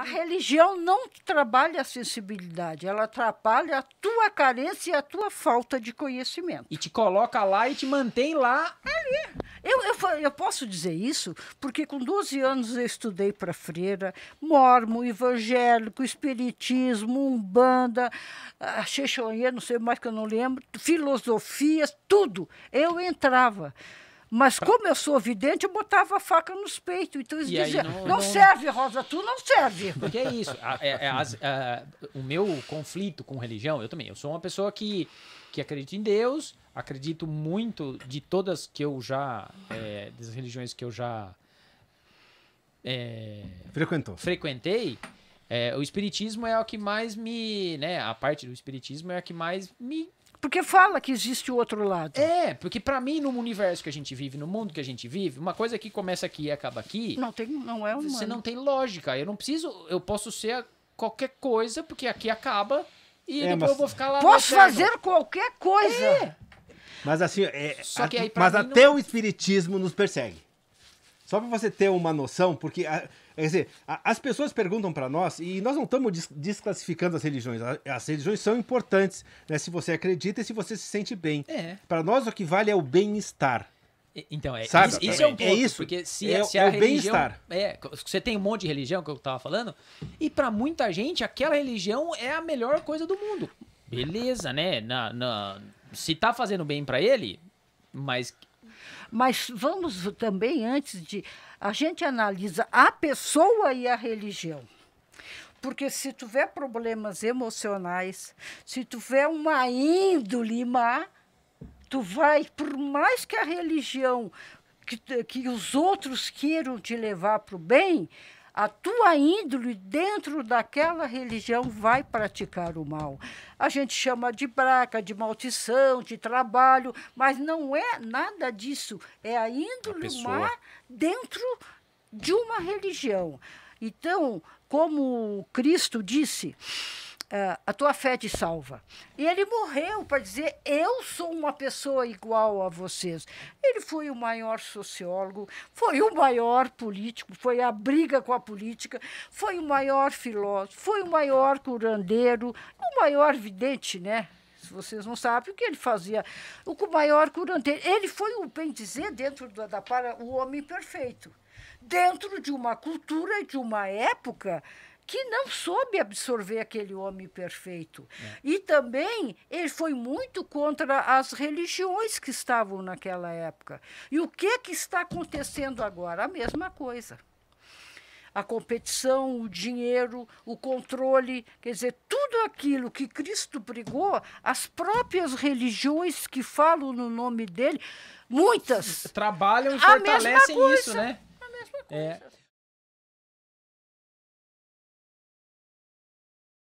A religião não trabalha a sensibilidade, ela atrapalha a tua carência e a tua falta de conhecimento. E te coloca lá e te mantém lá. Ali. eu, eu, eu posso dizer isso porque com 12 anos eu estudei para freira, mormo, evangélico, espiritismo, umbanda, ah, xexonhê, não sei mais que eu não lembro, filosofias, tudo. Eu entrava. Mas pra... como eu sou vidente, eu botava a faca nos peitos. Então eles e diziam, não, não, não, serve, Rosa, tu não serve. Porque é isso. A, é, é, as, a, é, o meu conflito com religião, eu também, eu sou uma pessoa que, que acredita em Deus, acredito muito de todas que eu já... É, das religiões que eu já... É, Frequentou. Frequentei. É, o espiritismo é o que mais me, né, a parte do espiritismo é a que mais me porque fala que existe o outro lado. É, porque para mim, no universo que a gente vive, no mundo que a gente vive, uma coisa que começa aqui e acaba aqui. Não tem, não é humano. Você não tem lógica. Eu não preciso. Eu posso ser qualquer coisa, porque aqui acaba e é, depois mas... eu vou ficar lá. Posso fazer qualquer coisa. É. Mas assim, é, mas até não... o espiritismo nos persegue. Só para você ter uma noção, porque a, é, quer dizer, a, as pessoas perguntam para nós, e nós não estamos desclassificando as religiões. As religiões são importantes, né? Se você acredita e se você se sente bem. É. Para nós o que vale é o bem-estar. Então, é, Sabe, isso, isso é um é ponto, é isso, porque se, é, se é a é religião... Bem-estar. É, você tem um monte de religião, que eu tava falando, e para muita gente, aquela religião é a melhor coisa do mundo. Beleza, né? Na, na, se tá fazendo bem para ele, mas mas vamos também, antes de. A gente analisa a pessoa e a religião. Porque se tiver problemas emocionais, se tiver uma índole má, tu vai, por mais que a religião, que, que os outros queiram te levar para o bem, a tua índole dentro daquela religião vai praticar o mal. A gente chama de braca, de maldição, de trabalho, mas não é nada disso. É a índole a má dentro de uma religião. Então, como Cristo disse, ah, a tua fé te salva. E ele morreu para dizer: eu sou uma pessoa igual a vocês. Ele foi o maior sociólogo, foi o maior político, foi a briga com a política, foi o maior filósofo, foi o maior curandeiro, o maior vidente, né? Se vocês não sabem o que ele fazia, o maior curandeiro. Ele foi o bem dizer dentro da, da para o homem perfeito, dentro de uma cultura, de uma época que não soube absorver aquele homem perfeito. É. E também ele foi muito contra as religiões que estavam naquela época. E o que, que está acontecendo agora? A mesma coisa. A competição, o dinheiro, o controle, quer dizer, tudo aquilo que Cristo brigou, as próprias religiões que falam no nome dele, muitas. Trabalham e fortalecem isso, né? A mesma coisa. É.